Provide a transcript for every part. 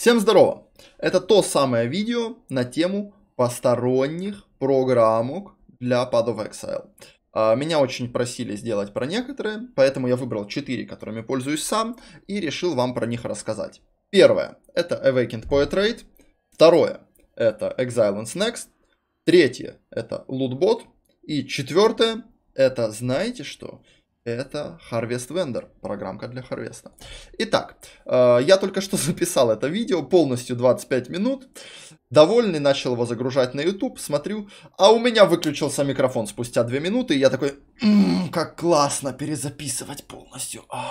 Всем здорово! Это то самое видео на тему посторонних программок для Pad of Exile. А, меня очень просили сделать про некоторые, поэтому я выбрал 4, которыми пользуюсь сам, и решил вам про них рассказать. Первое – это Awakened Poet Raid. Второе – это Exilence Next. Третье – это Lootbot. И четвертое – это, знаете что, это Harvest Vendor, программка для Harvest. Итак, э, я только что записал это видео, полностью 25 минут. Довольный, начал его загружать на YouTube, смотрю, а у меня выключился микрофон спустя 2 минуты, и я такой, «М -м, как классно перезаписывать полностью. А».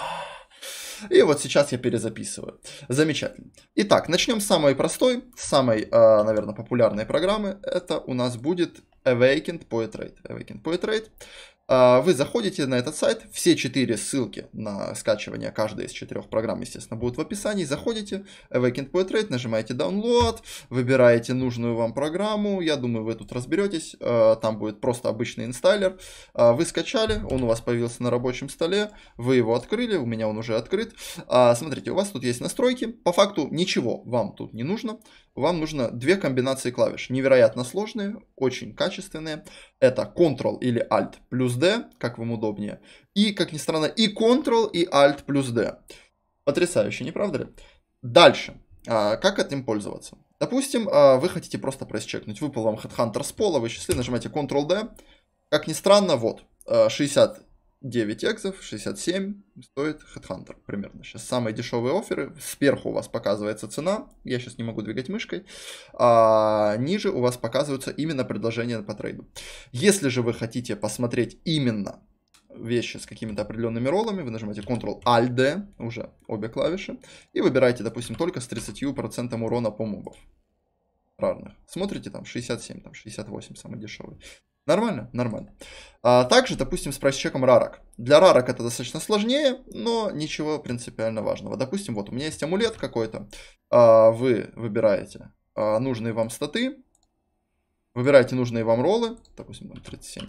И вот сейчас я перезаписываю. Замечательно. Итак, начнем с самой простой, самой, э, наверное, популярной программы. Это у нас будет Awakened Poetrate. Awakened Poetrate. А, вы заходите на этот сайт, все четыре ссылки на скачивание каждой из четырех программ, естественно, будут в описании. Заходите, Awakened Poetrate, нажимаете Download, выбираете нужную вам программу. Я думаю, вы тут разберетесь. А, там будет просто обычный инсталлер. А, вы скачали, он у вас появился на рабочем столе, вы его открыли, у меня он уже открыт. Смотрите, у вас тут есть настройки. По факту ничего вам тут не нужно. Вам нужно две комбинации клавиш, невероятно сложные, очень качественные. Это Ctrl или Alt плюс D, как вам удобнее. И, как ни странно, и Ctrl, и Alt плюс D. Потрясающе, не правда ли? Дальше. А, как этим пользоваться? Допустим, а, вы хотите просто пресс-чекнуть. Выпал вам Headhunter с пола, вы счастливы, нажимаете Ctrl-D. Как ни странно, вот, 60 а, 9 экзов, 67 стоит Headhunter примерно. Сейчас самые дешевые оферы. Сверху у вас показывается цена. Я сейчас не могу двигать мышкой. А ниже у вас показываются именно предложения по трейду. Если же вы хотите посмотреть именно вещи с какими-то определенными роллами, вы нажимаете Ctrl-Alt-D, уже обе клавиши, и выбираете, допустим, только с 30% урона по мобов равных. Смотрите, там 67, там 68 самый дешевый. Нормально? Нормально. А также, допустим, с прайс-чеком рарок. Для рарок это достаточно сложнее, но ничего принципиально важного. Допустим, вот у меня есть амулет какой-то. А вы выбираете а, нужные вам статы, выбираете нужные вам роллы, допустим, 37,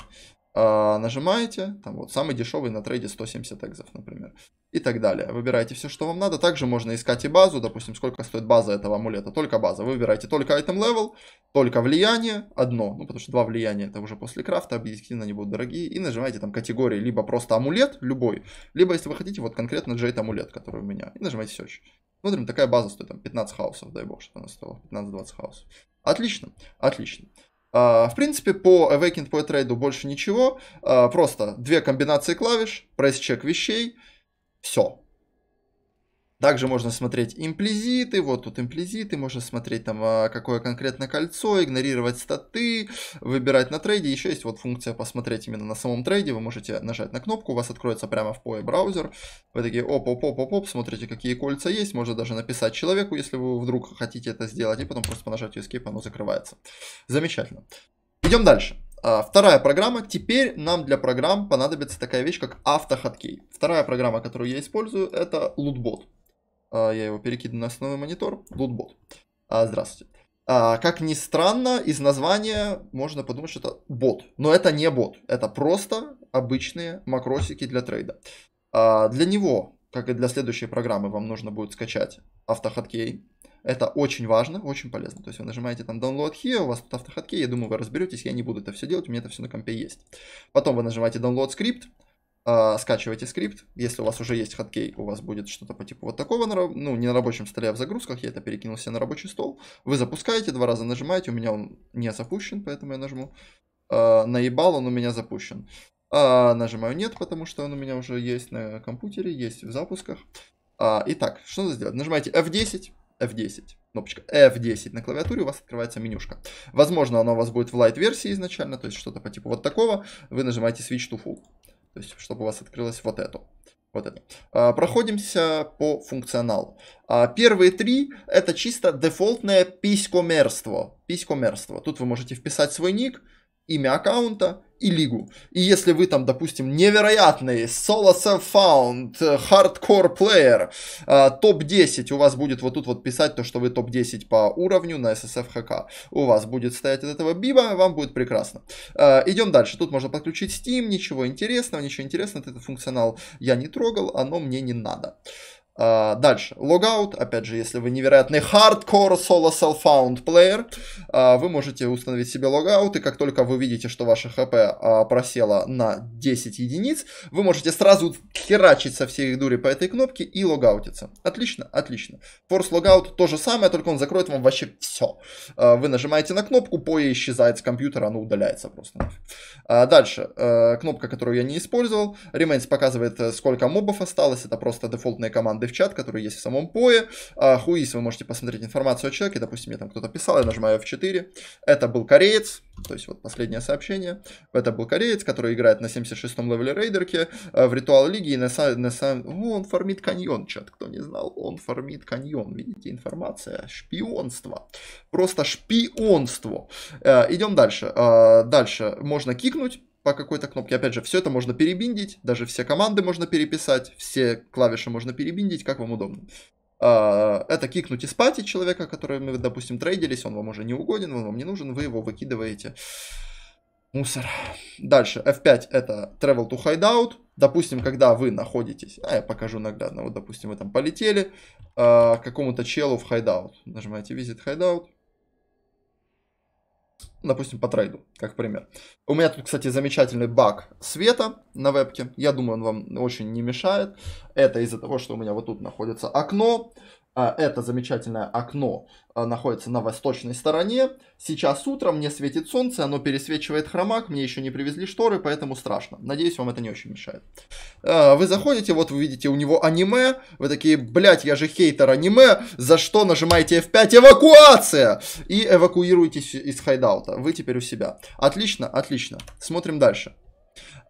а, нажимаете, там вот самый дешевый на трейде 170 экзов, например, и так далее. Выбираете все, что вам надо. Также можно искать и базу, допустим, сколько стоит база этого амулета, только база. Вы выбираете только item level, только влияние, одно, ну потому что два влияния это уже после крафта, объективно они будут дорогие, и нажимаете там категории, либо просто амулет, любой, либо если вы хотите, вот конкретно джейт амулет, который у меня, и нажимаете search. Смотрим, такая база стоит там 15 хаосов дай бог, что она стоила, 15-20 хаосов Отлично, отлично. А, в принципе, по Awakened Poet Raid больше ничего. А, просто две комбинации клавиш, пресс-чек вещей, все. Также можно смотреть имплизиты, вот тут имплизиты, можно смотреть там а, какое конкретно кольцо, игнорировать статы, выбирать на трейде. Еще есть вот функция посмотреть именно на самом трейде, вы можете нажать на кнопку, у вас откроется прямо в POE браузер. Вы такие оп оп оп оп смотрите какие кольца есть, можно даже написать человеку, если вы вдруг хотите это сделать, и потом просто нажать нажатию Escape оно закрывается. Замечательно. Идем дальше. А, вторая программа. Теперь нам для программ понадобится такая вещь, как автохоткей. Вторая программа, которую я использую, это лутбот. А, я его перекину на основной монитор. Лутбот. А, здравствуйте. А, как ни странно, из названия можно подумать, что это бот. Но это не бот. Это просто обычные макросики для трейда. А, для него, как и для следующей программы, вам нужно будет скачать автохоткей. Это очень важно, очень полезно. То есть вы нажимаете там Download Here, у вас тут автохоткей, я думаю, вы разберетесь, я не буду это все делать, у меня это все на компе есть. Потом вы нажимаете Download Script, а, скачивайте скрипт. Если у вас уже есть хаткей, у вас будет что-то по типу вот такого, ну, не на рабочем столе, а в загрузках. Я это перекинул себе на рабочий стол. Вы запускаете, два раза нажимаете. У меня он не запущен, поэтому я нажму. Э, наебал, он у меня запущен. А, нажимаю нет, потому что он у меня уже есть на компьютере, есть в запусках. итак, что надо сделать? Нажимаете F10. F10, кнопочка F10 на клавиатуре, у вас открывается менюшка. Возможно, оно у вас будет в лайт версии изначально, то есть что-то по типу вот такого. Вы нажимаете Switch to Full. То есть, чтобы у вас открылось вот это. Вот это. А, проходимся по функционалу. А, первые три это чисто дефолтное писькомерство. Писькомерство. Тут вы можете вписать свой ник, имя аккаунта и лигу. И если вы там, допустим, невероятный solo self-found, э, hardcore player, э, топ-10, у вас будет вот тут вот писать то, что вы топ-10 по уровню на SSF HK. У вас будет стоять от этого биба, вам будет прекрасно. Э, идем дальше. Тут можно подключить Steam, ничего интересного, ничего интересного. Этот функционал я не трогал, оно мне не надо. А, дальше, логаут, опять же, если вы невероятный хардкор соло self-found плеер, а, вы можете установить себе логаут, и как только вы видите, что ваше хп а, просело на 10 единиц, вы можете сразу херачить со всей дури по этой кнопке и логаутиться. Отлично, отлично. форс логаут то же самое, только он закроет вам вообще все. А, вы нажимаете на кнопку, пое исчезает с компьютера, оно удаляется просто. дальше, кнопка, которую я не использовал, Remains показывает, э, сколько мобов осталось, это просто дефолтные команды в чат, который есть в самом пое. А, хуис, вы можете посмотреть информацию о человеке. Допустим, мне там кто-то писал, я нажимаю F4. Это был кореец, то есть вот последнее сообщение. Это был кореец, который играет на 76-м левеле рейдерке э, в ритуал лиги. И на, сам, на сам... О, он фармит каньон, чат, кто не знал. Он фармит каньон. Видите, информация. Шпионство. Просто шпионство. Э, идем дальше. Э, дальше можно кикнуть по какой-то кнопке. Опять же, все это можно перебиндить, даже все команды можно переписать, все клавиши можно перебиндить, как вам удобно. А, это кикнуть из пати человека, который мы, ну, допустим, трейдились, он вам уже не угоден, он вам не нужен, вы его выкидываете. Мусор. Дальше, F5 это travel to hideout. Допустим, когда вы находитесь, а я покажу наглядно, ну, вот, допустим, вы там полетели а, к какому-то челу в hideout. Нажимаете visit hideout допустим, по трейду, как пример. У меня тут, кстати, замечательный баг света на вебке. Я думаю, он вам очень не мешает. Это из-за того, что у меня вот тут находится окно. А, это замечательное окно а, находится на восточной стороне. Сейчас утром мне светит солнце, оно пересвечивает хромак, мне еще не привезли шторы, поэтому страшно. Надеюсь, вам это не очень мешает. А, вы заходите, вот вы видите у него аниме, вы такие, блять, я же хейтер аниме, за что нажимаете F5 эвакуация? И эвакуируетесь из хайдаута, вы теперь у себя. Отлично, отлично, смотрим дальше.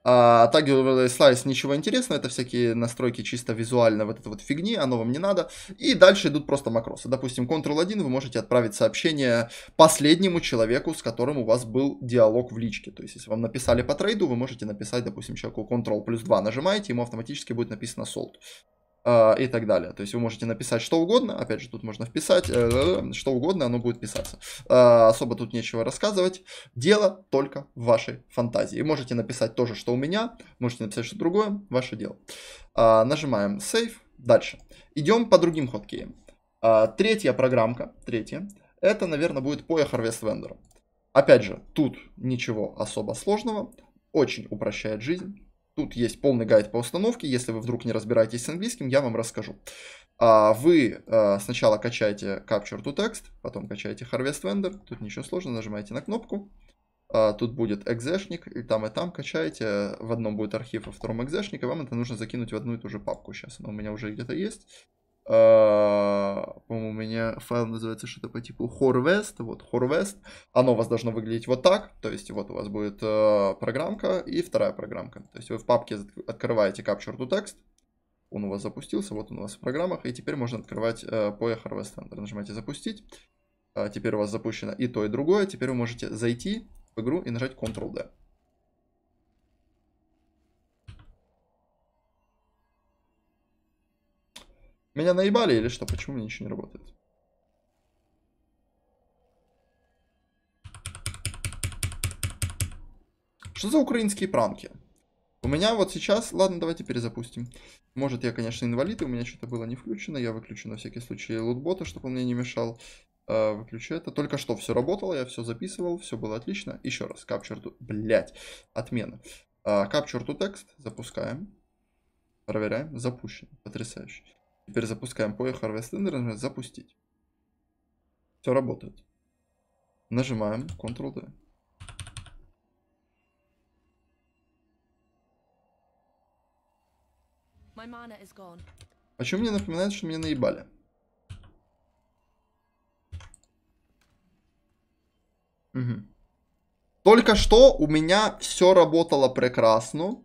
А, а также слайс ничего интересного, это всякие настройки чисто визуально вот этой вот фигни, оно вам не надо. И дальше идут просто макросы. Допустим, Ctrl-1 вы можете отправить сообщение последнему человеку, с которым у вас был диалог в личке. То есть, если вам написали по трейду, вы можете написать, допустим, человеку Ctrl 2 нажимаете, ему автоматически будет написано sold. А, и так далее. То есть вы можете написать что угодно, опять же, тут можно вписать, э, э, что угодно, оно будет писаться. А, особо тут нечего рассказывать, дело только в вашей фантазии. Можете написать тоже, что у меня, можете написать что другое, ваше дело. А, нажимаем Save, дальше. Идем по другим хоткеям. Третья программка, третья, это, наверное, будет по Harvest Vendor. Опять же, тут ничего особо сложного, очень упрощает жизнь Тут есть полный гайд по установке, если вы вдруг не разбираетесь с английским, я вам расскажу. А, вы а, сначала качаете Capture to Text, потом качаете Harvest Vendor, тут ничего сложного, нажимаете на кнопку, а, тут будет экзешник, и там, и там качаете, в одном будет архив, во втором экзешник, и вам это нужно закинуть в одну и ту же папку сейчас, она у меня уже где-то есть. А, по-моему, у меня файл называется что-то по типу Horvest, вот Horvest, оно у вас должно выглядеть вот так, то есть вот у вас будет э, программка и вторая программка, то есть вы в папке открываете Capture to Text, он у вас запустился, вот он у вас в программах, и теперь можно открывать э, по Harvest Center. Нажимаете «Запустить», а, теперь у вас запущено и то, и другое, теперь вы можете зайти в игру и нажать Ctrl-D. Меня наебали или что? Почему мне ничего не работает? Что за украинские пранки? У меня вот сейчас... Ладно, давайте перезапустим. Может, я, конечно, инвалид, и у меня что-то было не включено. Я выключу на всякий случай лутбота, чтобы он мне не мешал. Э, выключу это. Только что все работало, я все записывал, все было отлично. Еще раз, capture to... Блять, отмена. Capture to text. Запускаем. Проверяем. Запущен. Потрясающе. Теперь запускаем POE Harvest Ender, нажимаем запустить. Все работает. Нажимаем Ctrl-D. О чем мне напоминает, что меня наебали? Угу. Только что у меня все работало прекрасно.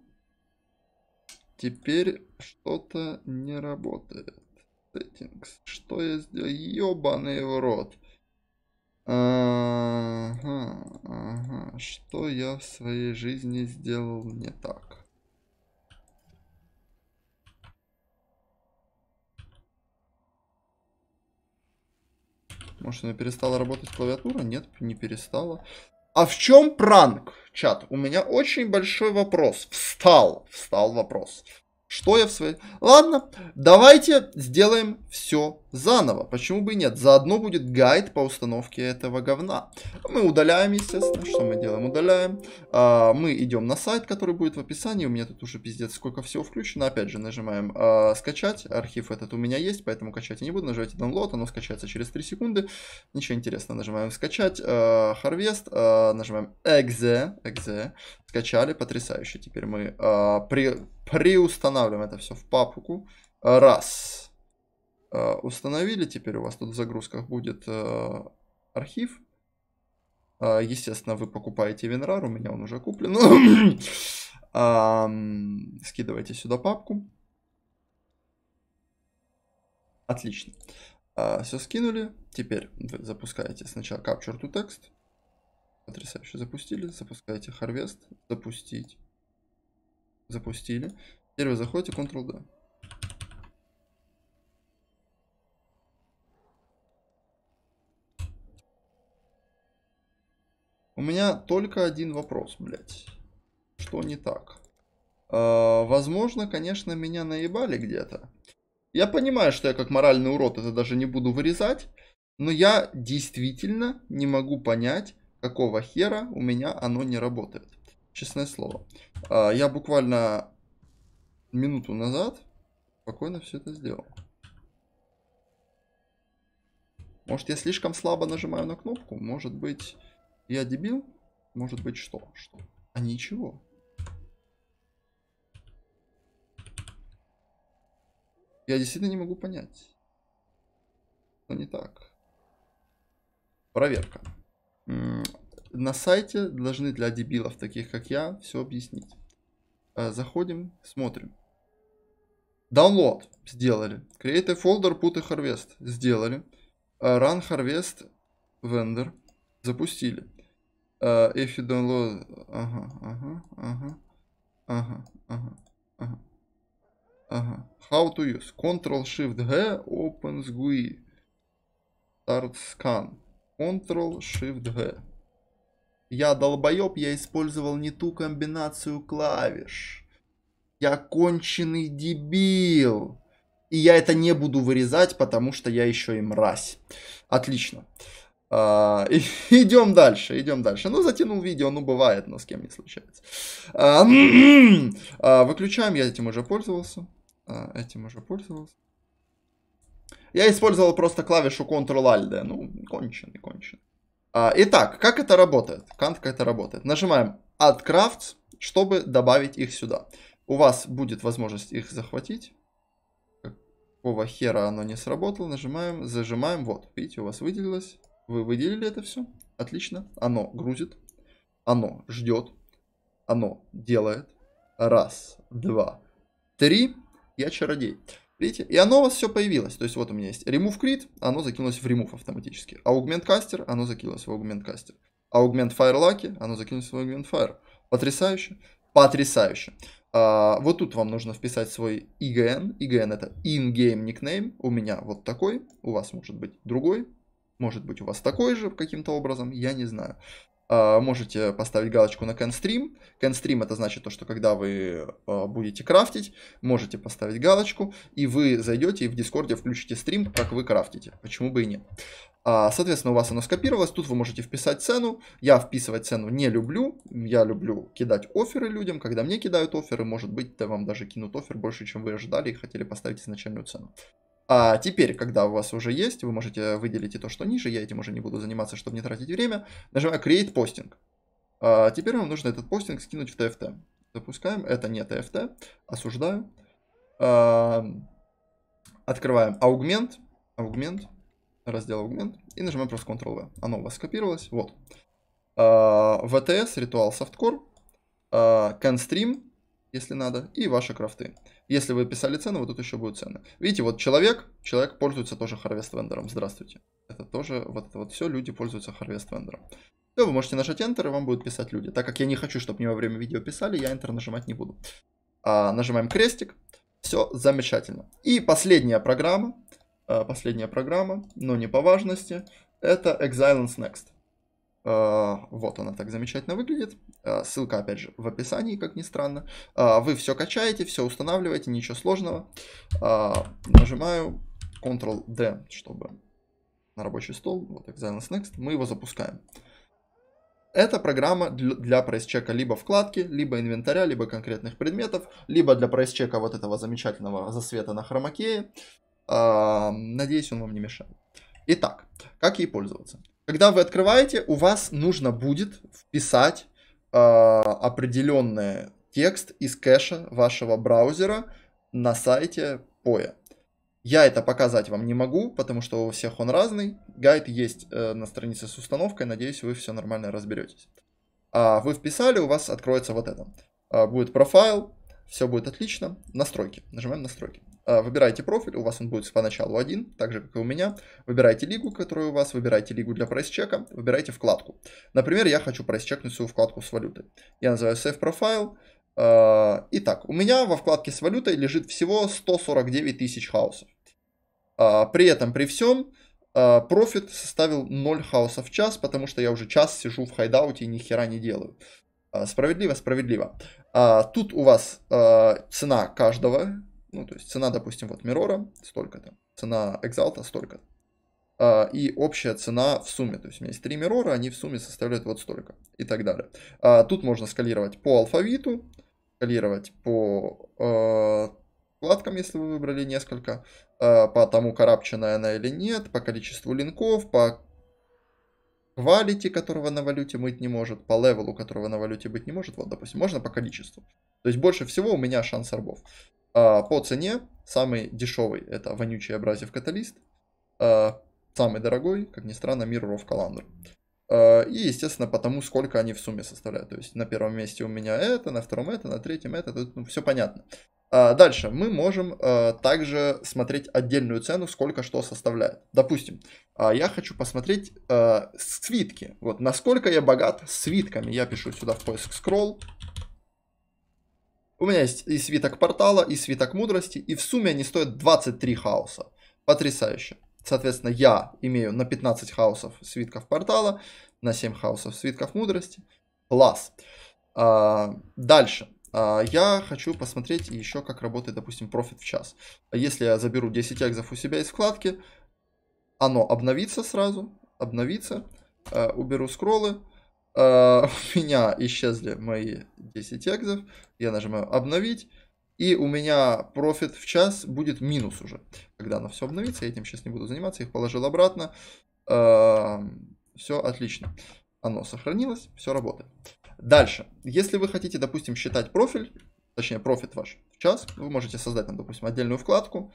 Теперь что-то не работает. Settings. Что я сделал? Ёбаный в рот. Ага, ага. Что я в своей жизни сделал не так? Может, она перестала работать клавиатура? Нет, не перестала. А в чем пранк, чат? У меня очень большой вопрос. Встал, встал вопрос. Что я в своей... Ладно, давайте сделаем все заново. Почему бы и нет? Заодно будет гайд по установке этого говна. Мы удаляем, естественно. Что мы делаем? Удаляем. А, мы идем на сайт, который будет в описании. У меня тут уже пиздец сколько всего включено. Опять же, нажимаем а, скачать. Архив этот у меня есть, поэтому качать я не буду. Нажимайте download, оно скачается через 3 секунды. Ничего интересного. Нажимаем скачать. А, harvest. А, нажимаем exe. Exe. Скачали. Потрясающе. Теперь мы а, при Приустанавливаем это все в папку. Раз. Э, установили. Теперь у вас тут в загрузках будет э, архив. Э, естественно, вы покупаете Винрар. У меня он уже куплен. Скидывайте сюда папку. Отлично. Все скинули. Теперь запускаете сначала Capture to Text. Потрясающе запустили. Запускаете Harvest. Запустить запустили. Теперь вы заходите Ctrl-D. У меня только один вопрос, блядь. Что не так? Э, возможно, конечно, меня наебали где-то. Я понимаю, что я как моральный урод это даже не буду вырезать, но я действительно не могу понять, какого хера у меня оно не работает честное слово. А, я буквально минуту назад спокойно все это сделал. Может, я слишком слабо нажимаю на кнопку? Может быть, я дебил? Может быть, что? Что? А ничего. Я действительно не могу понять. Что не так? Проверка на сайте должны для дебилов, таких как я, все объяснить. Заходим, смотрим. Download сделали. Create a folder, put a harvest сделали. Run harvest vendor запустили. If you download... Ага, ага, ага, ага, ага, ага. Ага. How to use. Ctrl-Shift-G opens GUI. Start scan. Ctrl-Shift-G. Я долбоеб, я использовал не ту комбинацию клавиш. Я конченый дебил. И я это не буду вырезать, потому что я еще и мразь. Отлично. А, и, идем дальше, идем дальше. Ну, затянул видео, ну, бывает, но с кем не случается. А, а, выключаем, я этим уже пользовался. А, этим уже пользовался. Я использовал просто клавишу Ctrl-Alt, ну, конченый, конченый. А, итак, как это работает? Кант как это работает? Нажимаем Add Crafts, чтобы добавить их сюда. У вас будет возможность их захватить. Какого хера оно не сработало? Нажимаем, зажимаем. Вот, видите, у вас выделилось. Вы выделили это все. Отлично. Оно грузит. Оно ждет. Оно делает. Раз, два, три. Я чародей. Видите? И оно у вас все появилось. То есть вот у меня есть remove create, оно закинулось в remove автоматически. Augment caster, оно закинулось в augment caster. Augment fire lucky, оно закинулось в augment fire. Потрясающе. Потрясающе. А, вот тут вам нужно вписать свой IGN. IGN это in-game nickname. У меня вот такой, у вас может быть другой. Может быть у вас такой же каким-то образом, я не знаю. А, можете поставить галочку на констрим. Констрим это значит то, что когда вы а, будете крафтить, можете поставить галочку, и вы зайдете и в Дискорде включите стрим, как вы крафтите. Почему бы и нет. А, соответственно, у вас оно скопировалось, тут вы можете вписать цену. Я вписывать цену не люблю, я люблю кидать оферы людям. Когда мне кидают оферы, может быть, да вам даже кинут офер больше, чем вы ожидали и хотели поставить изначальную цену. А теперь, когда у вас уже есть, вы можете выделить и то, что ниже, я этим уже не буду заниматься, чтобы не тратить время, нажимаю Create Posting. А теперь вам нужно этот постинг скинуть в TFT. Запускаем, это не TFT, осуждаю. А, открываем Augment, Augment, раздел Augment, и нажимаем просто Ctrl-V. Оно у вас скопировалось, вот. А, VTS, ритуал Softcore, а, CanStream, если надо, и ваши крафты. Если вы писали цены, вот тут еще будут цены. Видите, вот человек, человек пользуется тоже Harvest Vendor. Здравствуйте. Это тоже, вот это вот все, люди пользуются Harvest Vendor. Все, вы можете нажать Enter, и вам будут писать люди. Так как я не хочу, чтобы мне во время видео писали, я Enter нажимать не буду. А, нажимаем крестик. Все замечательно. И последняя программа, э, последняя программа, но не по важности, это Exileance Next. Э, вот она так замечательно выглядит. Э, ссылка, опять же, в описании, как ни странно. Э, вы все качаете, все устанавливаете, ничего сложного. Нажимаю Ctrl-D, чтобы на рабочий стол. Вот Exilence Next. Мы его запускаем. Это программа для прайс-чека либо вкладки, либо инвентаря, либо конкретных предметов, либо для прайс-чека вот этого замечательного засвета на хромакее. Надеюсь, он вам не мешает. Итак, как ей пользоваться? когда вы открываете, у вас нужно будет вписать э, а, определенный текст из кэша вашего браузера на сайте POE. Я это показать вам не могу, потому что у всех он разный. Гайд есть э, на странице с установкой, надеюсь, вы все нормально разберетесь. А вы вписали, у вас откроется вот это. А, будет профайл, все будет отлично. Настройки. Нажимаем настройки. А, выбирайте профиль, у вас он будет поначалу один, так же, как и у меня. Выбирайте лигу, которая у вас, Выбирайте лигу для прайс-чека, выбираете вкладку. Например, я хочу прайс-чекнуть свою вкладку с валютой. Я называю Save Profile. А, итак, у меня во вкладке с валютой лежит всего 149 тысяч хаосов. А, при этом, при всем, профит составил 0 хаосов в час, потому что я уже час сижу в хайдауте и ни хера не делаю. Справедливо, справедливо. Тут у вас цена каждого ну, то есть цена, допустим, вот Мирора столько-то, цена Экзалта столько-то. А, и общая цена в сумме. То есть у меня есть три мирора, они в сумме составляют вот столько и так далее. Uh, тут можно скалировать по алфавиту, скалировать по uh, вкладкам, если вы выбрали несколько, по тому, карабченная она или нет, по количеству линков, по quality, которого на валюте быть не может, по левелу, которого на валюте быть не может, вот, допустим, можно по количеству. То есть больше всего у меня шанс арбов. А, по цене самый дешевый это вонючий абразив каталист, а, самый дорогой, как ни странно, мир ров каландр. А, и, естественно, потому сколько они в сумме составляют. То есть на первом месте у меня это, на втором это, на третьем это, тут ну, все понятно. А, дальше мы можем а, также смотреть отдельную цену, сколько что составляет. Допустим, а я хочу посмотреть э, свитки. Вот насколько я богат свитками. Я пишу сюда в поиск scroll. У меня есть и свиток портала, и свиток мудрости, и в сумме они стоят 23 хаоса. Потрясающе. Соответственно, я имею на 15 хаосов свитков портала, на 7 хаосов свитков мудрости. Класс. А, дальше. А, я хочу посмотреть еще, как работает, допустим, профит в час. Если я заберу 10 экзов у себя из вкладки, оно обновится сразу, обновится. Э, уберу скроллы. Э, у меня исчезли мои 10 экзов. Я нажимаю обновить. И у меня профит в час будет минус уже, когда оно все обновится. Я этим сейчас не буду заниматься, их положил обратно. Э, эм, все отлично. Оно сохранилось, все работает. Дальше. Если вы хотите, допустим, считать профиль, точнее профит ваш в час, вы можете создать, там, допустим, отдельную вкладку,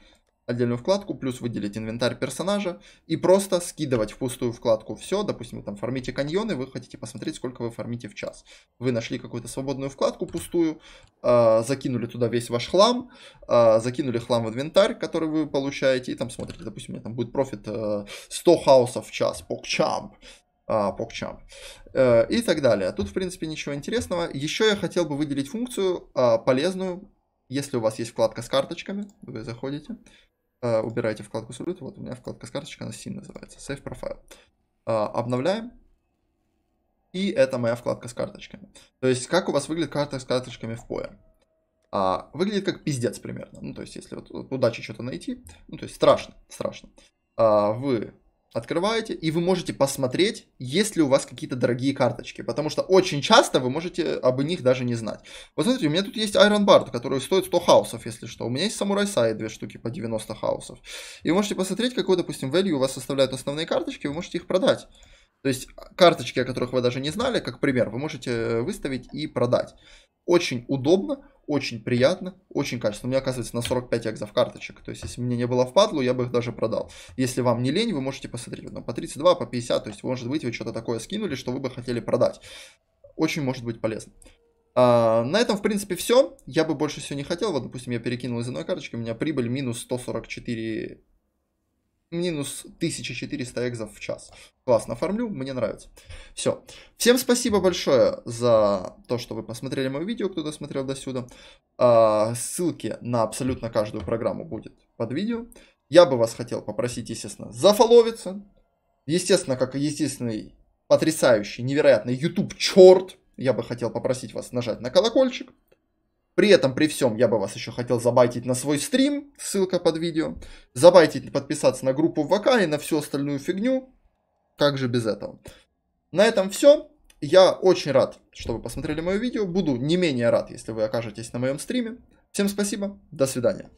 отдельную вкладку, плюс выделить инвентарь персонажа и просто скидывать в пустую вкладку все, допустим, вы там фармите каньоны, вы хотите посмотреть, сколько вы фармите в час. Вы нашли какую-то свободную вкладку пустую, э, закинули туда весь ваш хлам, э, закинули хлам в инвентарь, который вы получаете, и там смотрите, допустим, у меня там будет профит э, 100 хаосов в час, покчамп, э, покчам э, и так далее. Тут, в принципе, ничего интересного. Еще я хотел бы выделить функцию э, полезную, если у вас есть вкладка с карточками, вы заходите, э, убираете вкладку с валютой. Вот у меня вкладка с карточкой, она SIN называется, Save Profile. Э, обновляем. И это моя вкладка с карточками. То есть, как у вас выглядит карта с карточками в POE? А, выглядит как пиздец примерно. Ну, то есть, если вот, вот удачи что-то найти, ну, то есть, страшно, страшно. А, вы открываете, и вы можете посмотреть, есть ли у вас какие-то дорогие карточки, потому что очень часто вы можете об них даже не знать. Вот смотрите, у меня тут есть Iron Bard, который стоит 100 хаусов, если что. У меня есть Samurai Side, две штуки по 90 хаусов. И вы можете посмотреть, какой, допустим, value у вас составляют основные карточки, вы можете их продать. То есть а, карточки, о которых вы даже не знали, как пример, вы можете э, выставить и продать. Очень удобно, очень приятно, очень качественно. У меня, оказывается, на 45 экзов карточек. То есть, если мне не было в впадлу, я бы их даже продал. Если вам не лень, вы можете посмотреть. ну, по 32, по 50, то есть, может быть, вы что-то такое скинули, что вы бы хотели продать. Очень может быть полезно. А, на этом, в принципе, все. Я бы больше всего не хотел. Вот, допустим, я перекинул из одной карточки, у меня прибыль минус 144 минус 1400 экзов в час. Классно оформлю, мне нравится. Все. Всем спасибо большое за то, что вы посмотрели мое видео, кто досмотрел до сюда. А, ссылки на абсолютно каждую программу будет под видео. Я бы вас хотел попросить, естественно, зафоловиться. Естественно, как естественный потрясающий, невероятный YouTube черт, я бы хотел попросить вас нажать на колокольчик. При этом, при всем, я бы вас еще хотел забайтить на свой стрим, ссылка под видео. Забайтить, подписаться на группу ВК и на всю остальную фигню. Как же без этого? На этом все. Я очень рад, что вы посмотрели мое видео. Буду не менее рад, если вы окажетесь на моем стриме. Всем спасибо. До свидания.